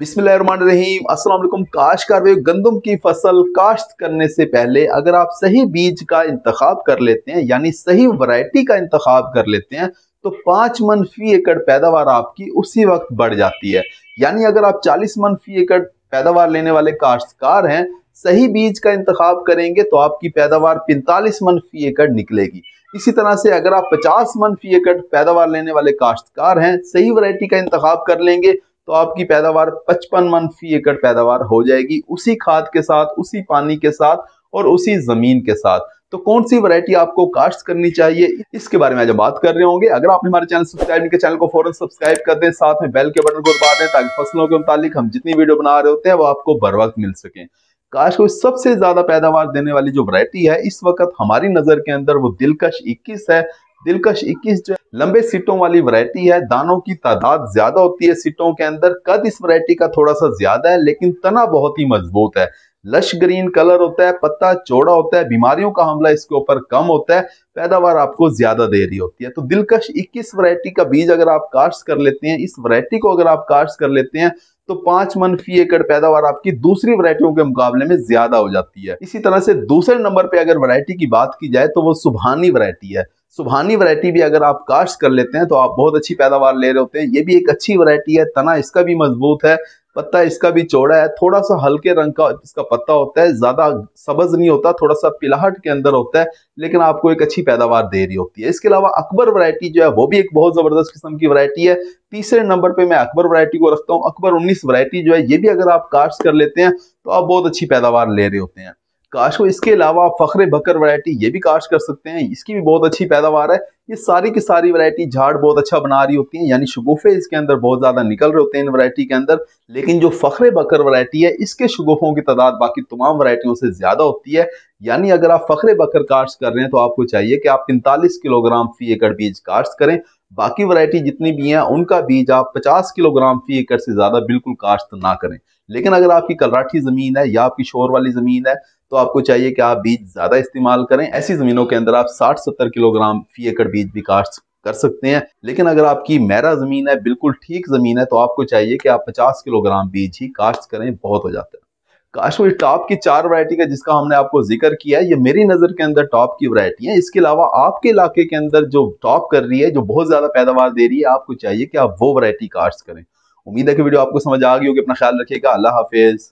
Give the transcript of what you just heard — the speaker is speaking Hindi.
बिस्मिल्लाहिर्रहमानिर्रहीम अस्सलाम वालेकुम काश्तकार वे गंदम की फसल काश्त करने से पहले अगर आप सही बीज का इंतखाब कर लेते हैं यानी सही वैरायटी का इंतखाब कर लेते हैं तो पाँच मन फी एकड़ पैदावार आपकी उसी वक्त बढ़ जाती है यानी अगर आप चालीस मन फी एकड़ पैदावार लेने वाले काश्तकार हैं सही बीज का इंतखाब करेंगे तो आपकी पैदावार पैंतालीस मन फी एकड़ निकलेगी इसी तरह से अगर आप 50 मन फी एकड़ पैदावार लेने वाले काश्तकार हैं सही वैरायटी का इंतखाब कर लेंगे तो आपकी पैदावार पचपन मन फी एकड़ पैदावार हो जाएगी उसी खाद के साथ उसी पानी के साथ और उसी जमीन के साथ तो कौन सी वैरायटी आपको कास्ट करनी चाहिए इसके बारे में आज बात कर रहे होंगे अगर आप हमारे चैनल सब्सक्राइब नहीं चैनल को फौरन सब्सक्राइब कर दें साथ में बेल के बटन को दबा दें ताकि फसलों के मुतालिक हम जितनी वीडियो बना रहे होते हैं वो आपको बर वक्त मिल सके काश को सबसे ज्यादा पैदावार देने वाली जो वरायटी है इस वक्त हमारी नजर के अंदर वो दिलकश इक्कीस है दिलकश इक्कीस जो लंबे सीटों वाली वैरायटी है दानों की तादाद ज्यादा होती है सीटों के अंदर कद इस वैरायटी का थोड़ा सा ज्यादा है लेकिन तना बहुत ही मजबूत है लश ग्रीन कलर होता है पत्ता चौड़ा होता है बीमारियों का हमला इसके ऊपर कम होता है पैदावार आपको ज्यादा दे रही होती है तो दिलकश 21 वैरायटी का बीज अगर आप काश्त कर लेते हैं इस वैरायटी को अगर आप काश्त कर लेते हैं तो पांच मन फी एकड़ पैदावार आपकी दूसरी वरायटियों के मुकाबले में ज्यादा हो जाती है इसी तरह से दूसरे नंबर पर अगर वरायटी की बात की जाए तो वो सुबहानी वरायटी है सुबहानी वरायटी भी अगर आप काश्त कर लेते हैं तो आप बहुत अच्छी पैदावार ले रहे होते हैं ये भी एक अच्छी वरायटी है तना इसका भी मजबूत है पत्ता इसका भी चौड़ा है थोड़ा सा हल्के रंग का इसका पत्ता होता है ज्यादा सबज नहीं होता थोड़ा सा पिलाहट के अंदर होता है लेकिन आपको एक अच्छी पैदावार दे रही होती है इसके अलावा अकबर वरायटी जो है वो भी एक बहुत जबरदस्त किस्म की वरायटी है तीसरे नंबर पर मैं अकबर वरायटी को रखता हूँ अकबर उन्नीस वरायटी जो है ये भी अगर आप काश्त कर लेते हैं तो आप बहुत अच्छी पैदावार ले रहे होते हैं काश को इसके अलावा आप फखरे बकर वैरायटी ये भी काश कर सकते हैं इसकी भी बहुत अच्छी पैदावार है ये सारी की सारी वैरायटी झाड़ बहुत अच्छा बना रही होती है यानी शगुफे इसके अंदर बहुत ज़्यादा निकल रहे होते हैं इन वैरायटी के अंदर लेकिन जो फखरे बकर वैरायटी है इसके शगुफों की तादाद बाकी तमाम वरायटियों से ज़्यादा होती है यानी अगर आप फखरे बकर काश्त कर रहे हैं तो आपको चाहिए कि आप पैंतालीस किलोग्राम फी एकड़ बीज काश्त करें बाकी वैरायटी जितनी भी हैं उनका बीज आप 50 किलोग्राम फी एकड़ से ज़्यादा बिल्कुल काश्त ना करें लेकिन अगर आपकी कलराठी ज़मीन है या आपकी शोर वाली ज़मीन है तो आपको चाहिए कि आप बीज ज़्यादा इस्तेमाल करें ऐसी ज़मीनों के अंदर आप साठ सत्तर किलोग्राम फी एकड़ बीज भी काश्त कर सकते हैं लेकिन अगर आपकी मैरा ज़मीन है बिल्कुल ठीक ज़मीन है तो आपको चाहिए कि आप पचास किलोग्राम बीज ही काश्त करें बहुत हो जाता है काश्मीर टॉप की चार वरायटी का जिसका हमने आपको जिक्र किया है ये मेरी नज़र के अंदर टॉप की वरायटी है इसके अलावा आपके इलाके के अंदर जो टॉप कर रही है जो बहुत ज़्यादा पैदावार दे रही है आपको चाहिए कि आप वो वरायटी काश्त करें उम्मीद है कि वीडियो आपको समझ आ गई होगी अपना ख्याल रखिएगा अल्लाह हाफिज़